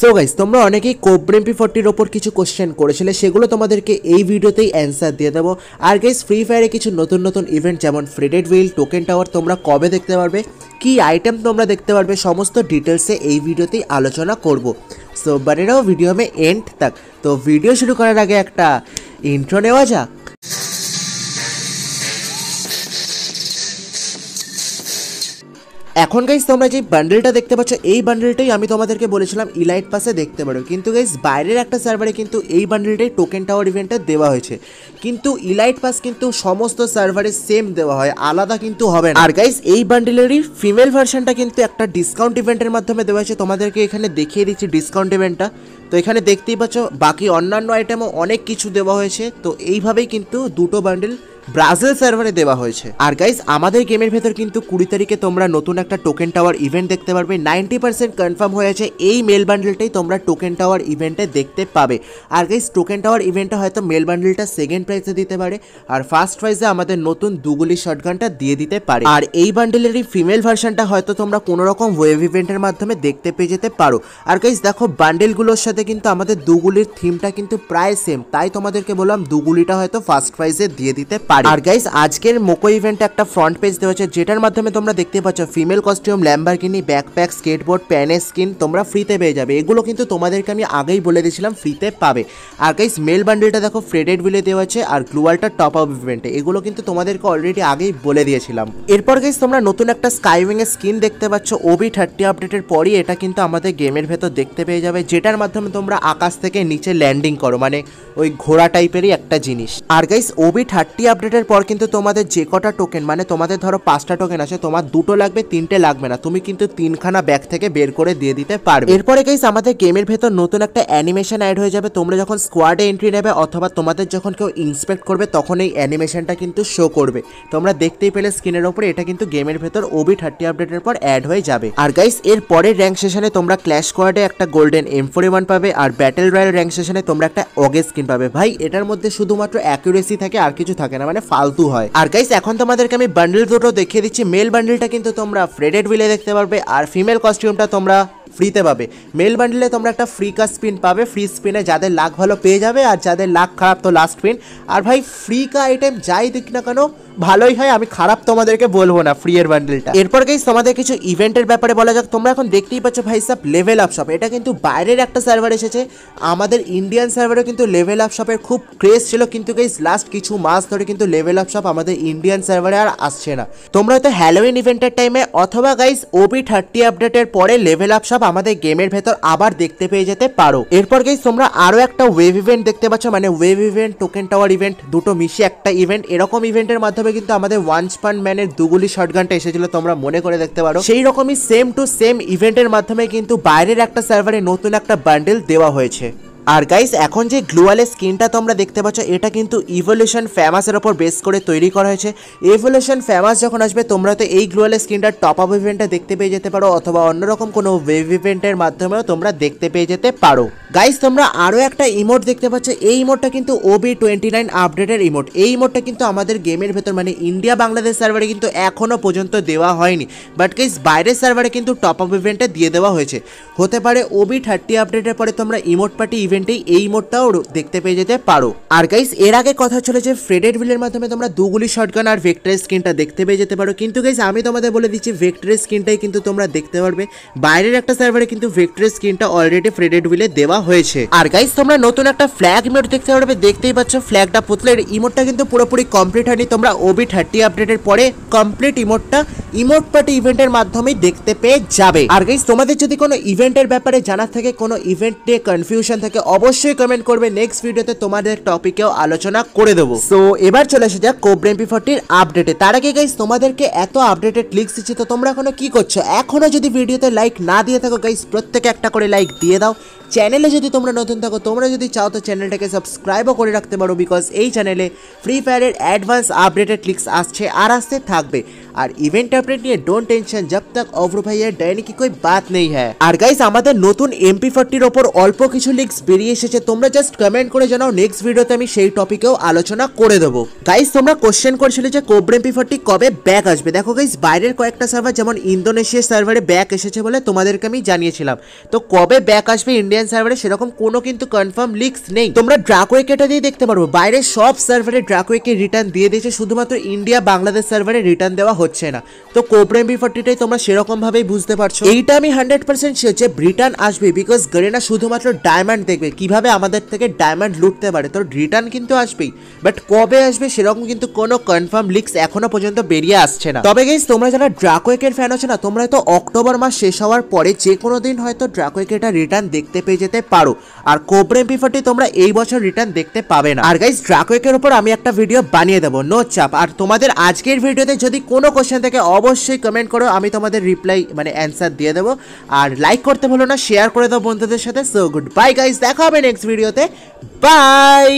so guys তোমরা অনেকেই কোব্রেমপি ফোরটির ওপর কিছু কোশ্চেন করেছিলে সেগুলো তোমাদেরকে এই ভিডিওতেই অ্যান্সার দিয়ে দেবো আর গাইজ ফ্রি ফায়ারে কিছু নতুন নতুন ইভেন্ট যেমন ফ্রেডেড উইল টোকেন টাওয়ার তোমরা কবে দেখতে পারবে কি আইটেম তোমরা দেখতে পারবে সমস্ত ডিটেলসে এই ভিডিওতেই আলোচনা করব সো বানিরাও ভিডিও মে এন্ড তাক তো ভিডিও শুরু করার আগে একটা ইন্ট্রো নেওয়া যাক এখন গাইজ তোমরা যে বান্ডেলটা দেখতে পাচ্ছ এই বান্ডেলটাই আমি তোমাদেরকে বলেছিলাম ইলাইট পাসে দেখতে পারো কিন্তু গাইজ বাইরের একটা সার্ভারে কিন্তু এই বান্ডেলটাই টোকেন টাওয়ার ইভেন্টটা দেওয়া হয়েছে কিন্তু ইলাইট পাস কিন্তু সমস্ত সার্ভারে সেম দেওয়া হয় আলাদা কিন্তু হবে না আর গাইজ এই বান্ডেলেরই ফিমেল ভার্সনটা কিন্তু একটা ডিসকাউন্ট ইভেন্টের মাধ্যমে দেওয়া হয়েছে তোমাদেরকে এখানে দেখিয়ে দিচ্ছি ডিসকাউন্ট ইভেন্টটা তো এখানে দেখতেই পাচ্ছ বাকি অন্যান্য আইটেমও অনেক কিছু দেওয়া হয়েছে তো এইভাবেই কিন্তু দুটো বান্ডেল ব্রাজিল সার্ভারে দেওয়া হয়েছে আর গাইজ আমাদের গেমের ভেতর কিন্তু কুড়ি তারিখে তোমরা নতুন একটা টোকেন টাওয়ার ইভেন্ট দেখতে পারবে নাইনটি পার্সেন্ট কনফার্ম হয়েছে এই মেল বান্ডেলটাই তোমরা টোকেন টাওয়ার ইভেন্টে দেখতে পাবে আর গাইজ টোকেন টাওয়ার ইভেন্টটা হয়তো মেল বান্ডেলটা সেকেন্ড প্রাইজে দিতে পারে আর ফার্স্ট প্রাইজে আমাদের নতুন দুগুলি শটগানটা দিয়ে দিতে পারে আর এই বান্ডেলেরই ফিমেল ভার্সনটা হয়তো তোমরা কোনো রকম ওয়েব ইভেন্টের মাধ্যমে দেখতে পেয়ে যেতে পারো আর গাইজ দেখো বান্ডেলগুলোর সাথে কিন্তু আমাদের দুগুলির থিমটা কিন্তু প্রায় সেম তাই তোমাদেরকে বললাম দুগুলিটা হয়তো ফার্স্ট প্রাইজে দিয়ে দিতে পারে পারে আর গাইস আজকের মোকো ইভেন্টে একটা ফ্রন্ট পেজ দেওয়া হচ্ছে যেটার মাধ্যমে তোমরা দেখতে পাচ্ছ female costume Lamborghini backpack skateboard প্যানের স্কিন তোমরা ফ্রিতে পেয়ে যাবে এগুলো কিন্তু তোমাদেরকে আমি আগেই বলে দিয়েছিলাম ফ্রিতে পাবে আর গাইস মেল বান্ডেলটা দেখো ফ্রেডেড বিলে দেওয়া আছে আর গ্লোয়ালটা টপ আপ ইভেন্টে এগুলো কিন্তু তোমাদেরকে অলরেডি আগেই বলে দিয়েছিলাম এরপর গাইস তোমরা নতুন একটা এর স্কিন দেখতে পাচ্ছ ওবি থার্টি আপডেটের পরই এটা কিন্তু আমাদের গেমের ভেতর দেখতে পেয়ে যাবে যেটার মাধ্যমে তোমরা আকাশ থেকে নিচে ল্যান্ডিং করো মানে ওই ঘোড়া টাইপেরই একটা জিনিস আর গাইস ওবি থার্টি আপডেটের পর কিন্তু তোমাদের যে কটা টোকেন মানে তোমাদের ধরো পাঁচটা টোকেন আছে তোমার দুটো লাগবে তিনটে লাগবে না তুমি কিন্তু তিনখানা ব্যাগ থেকে বের করে দিয়ে দিতে পারবে এরপরে গাইস আমাদের গেমের ভেতর নতুন একটা অ্যানিমেশন অ্যাড হয়ে যাবে তোমরা যখন স্কোয়াডে এন্ট্রি নেবে অথবা তোমাদের যখন কেউ ইন্সপেক্ট করবে তখন এই অ্যানিমেশনটা কিন্তু শো করবে তোমরা দেখতেই পেলে স্ক্রিনের ওপরে এটা কিন্তু গেমের ভেতর ওবি থার্টি আপডেটের পর অ্যাড হয়ে যাবে আর গাইস এর পরের র্যাঙ্ক সেশনে তোমরা ক্ল্যাশ স্কোয়াডে একটা গোল্ডেন এম পাবে আর ব্যাটেল রয়্যাল র্যাঙ্ক সেশনে তোমরা একটা অগে স্কিন পাবে ভাই এটার মধ্যে শুধুমাত্র অ্যাকুরেসি থাকে আর কিছু থাকে না মানে মানে ফালতু হয় আর গাইস এখন তোমাদেরকে আমি বান্ডেল দুটো দেখিয়ে দিচ্ছি মেল বান্ডেলটা কিন্তু তোমরা ফ্রেডেড উইলে দেখতে পারবে আর ফিমেল কস্টিউমটা তোমরা ফ্রিতে পাবে মেল বান্ডেলে তোমরা একটা ফ্রি কাজ স্পিন পাবে ফ্রি স্পিনে যাদের লাখ ভালো পেয়ে যাবে আর যাদের লাখ খারাপ তো লাস্ট স্পিন আর ভাই ফ্রি কা আইটেম যাই দিক না কেন ভালোই হয় আমি খারাপ তোমাদেরকে বলবো না ফ্রি এর বান্ডেলটা এরপর গাইস তোমাদের কিছু ইভেন্টের ব্যাপারে বলা যাক তোমরা এখন দেখতেই পাচ্ছ ভাই সাব লেভেল আপ শপ এটা কিন্তু বাইরের একটা সার্ভার এসেছে আমাদের ইন্ডিয়ান সার্ভারে কিন্তু লেভেল আপ শপের খুব ক্রেজ ছিল কিন্তু গাইস লাস্ট কিছু মাস ধরে কিন্তু লেভেল আপ শপ আমাদের ইন্ডিয়ান সার্ভারে আর আসছে না তোমরা হয়তো হ্যালোইন ইভেন্টের টাইমে অথবা গাইস ওবি থার্টি আপডেটের পরে লেভেল আপ শপ আমাদের গেমের ভেতর আবার দেখতে পেয়ে যেতে পারো এরপর গেই তোমরা আরও একটা ওয়েভ ইভেন্ট দেখতে পাচ্ছ মানে wave event token tower event দুটো মিশে একটা ইভেন্ট এরকম ইভেন্টের মাধ্যমে কিন্তু আমাদের ওয়ান স্পান ম্যানের দুগুলি শটগানটা এসেছিল তোমরা মনে করে দেখতে পারো সেই রকমই সেম টু সেম ইভেন্টের মাধ্যমে কিন্তু বাইরের একটা সার্ভারে নতুন একটা বান্ডেল দেওয়া হয়েছে আর গাইস এখন যে গ্লোয়ালের স্কিনটা তোমরা দেখতে পাচ্ছ এটা কিন্তু ইভলিউশন ফ্যামাসের ওপর বেস করে তৈরি করা হয়েছে ইভলিউশন ফ্যামাস যখন আসবে তোমরা তো এই গ্লোয়ালের স্কিনটার টপ আপ ইভেন্টটা দেখতে পেয়ে যেতে পারো অথবা অন্যরকম কোনো ওয়েব ইভেন্টের মাধ্যমেও তোমরা দেখতে পেয়ে যেতে পারো গাইস তোমরা আরও একটা ইমোট দেখতে পাচ্ছ এই ইমোটটা কিন্তু ওবি টোয়েন্টি নাইন আপডেটের ইমোট এই ইমোটটা কিন্তু আমাদের গেমের ভেতর মানে ইন্ডিয়া বাংলাদেশ সার্ভারে কিন্তু এখনও পর্যন্ত দেওয়া হয়নি বাট গাইস বাইরের সার্ভারে কিন্তু টপ আপ ইভেন্টটা দিয়ে দেওয়া হয়েছে হতে পারে ওবি থার্টি আপডেটের পরে তোমরা ইমোট পার্টি ইভেন্টে এই মোডটাও দেখতে পেয়ে যেতে পারো আর গাইস এর আগে কথা ছিল যে ফ্রেডেড ভিলের মাধ্যমে তোমরা দুগুলি শটগান আর ভেক্টরের স্কিনটা দেখতে পেয়ে যেতে পারো কিন্তু গাইস আমি তোমাদের বলে দিচ্ছি ভেক্টরের স্কিনটাই কিন্তু তোমরা দেখতে পারবে বাইরের একটা সার্ভারে কিন্তু ভেক্টরের স্কিনটা অলরেডি ফ্রেডেড ভিলে দেওয়া হয়েছে আর গাইস তোমরা নতুন একটা ফ্ল্যাগ ইমোট দেখতে পারবে দেখতেই পাচ্ছ ফ্ল্যাগটা পুতলে ইমোটটা কিন্তু পুরোপুরি কমপ্লিট হয়নি তোমরা ওবি থার্টি আপডেটের পরে কমপ্লিট ইমোটটা ইমোট পার্টি ইভেন্টের মাধ্যমেই দেখতে পেয়ে যাবে আর গাইস তোমাদের যদি কোনো ইভেন্টের ব্যাপারে জানার থাকে কোনো ইভেন্ট নিয়ে কনফিউশন থাকে অবশ্যই কমেন্ট করবে নেক্সট ভিডিওতে তোমাদের টপিকেও আলোচনা করে দেবো সো এবার চলে আসে যাক কোবরা এমপি ফোরটির আপডেটে তার আগে গাইস তোমাদেরকে এত আপডেটেড লিখ দিচ্ছি তো তোমরা এখনো কি করছো এখনো যদি ভিডিওতে লাইক না দিয়ে থাকো গাইস প্রত্যেকে একটা করে লাইক দিয়ে দাও চ্যানেলে যদি তোমরা নতুন থাকো তোমরা যদি চাও তো চ্যানেলটাকে সাবস্ক্রাইবও করে রাখতে পারো বিকজ এই চ্যানেলে ফ্রি ফায়ারের অ্যাডভান্স আপডেটেড ক্লিক্স আসছে আর আসতে থাকবে আর ইভেন্ট আপডেট নিয়ে ডোন টেনশন জব তাক অভ্র ভাইয়ের ডায়নি কি কোই বাত নেই হ্যাঁ আর গাইস আমাদের নতুন এমপি ফোরটির ওপর অল্প কিছু লিক্স বেরিয়ে এসেছে তোমরা জাস্ট কমেন্ট করে জানাও নেক্সট ভিডিওতে আমি সেই টপিকেও আলোচনা করে দেবো গাইস তোমরা কোশ্চেন করেছিলে যে কোব্র এমপি ফোরটি কবে ব্যাক আসবে দেখো গাইস বাইরের কয়েকটা সার্ভার যেমন ইন্দোনেশিয়ার সার্ভারে ব্যাক এসেছে বলে তোমাদেরকে আমি জানিয়েছিলাম তো কবে ব্যাক আসবে ইন্ডিয়া ইন্ডিয়ান সার্ভারে সেরকম কোনো কিন্তু কনফার্ম লিক্স নেই তোমরা ড্রাকোয়েক দিয়ে দেখতে পারবো বাইরে সব সার্ভারে ড্রাকোয়েকের রিটার্ন দিয়ে দিয়েছে শুধুমাত্র ইন্ডিয়া বাংলাদেশ সার্ভারে রিটার্ন দেওয়া হচ্ছে না তো কোপ্রেম বি ফর্টিটাই তোমরা ভাবেই বুঝতে পারছো এইটা আমি হান্ড্রেড পার্সেন্ট শিওর যে ব্রিটান আসবে বিকজ গরেনা শুধুমাত্র ডায়মন্ড দেখবে কিভাবে আমাদের থেকে ডায়মন্ড লুটতে পারে তো রিটার্ন কিন্তু আসবেই বাট কবে আসবে সেরকম কিন্তু কোনো কনফার্ম লিক্স এখনো পর্যন্ত বেরিয়ে আসছে না তবে গেস তোমরা যারা ড্রাকোয়েকের ফ্যান আছো না তোমরা হয়তো অক্টোবর মাস শেষ হওয়ার পরে যে কোনো দিন হয়তো ড্রাকোয়েকেটা রিটার্ন দেখতে পেয়ে পেয়ে যেতে পারো আর কোবরা এমপি তোমরা এই বছর রিটার্ন দেখতে পাবে না আর গাইজ ড্রাকোয়েকের উপর আমি একটা ভিডিও বানিয়ে দেবো নো চাপ আর তোমাদের আজকের ভিডিওতে যদি কোনো কোশ্চেন থেকে অবশ্যই কমেন্ট করো আমি তোমাদের রিপ্লাই মানে অ্যান্সার দিয়ে দেবো আর লাইক করতে ভুলো না শেয়ার করে দেবো বন্ধুদের সাথে সো গুড বাই গাইজ দেখা হবে নেক্সট ভিডিওতে বাই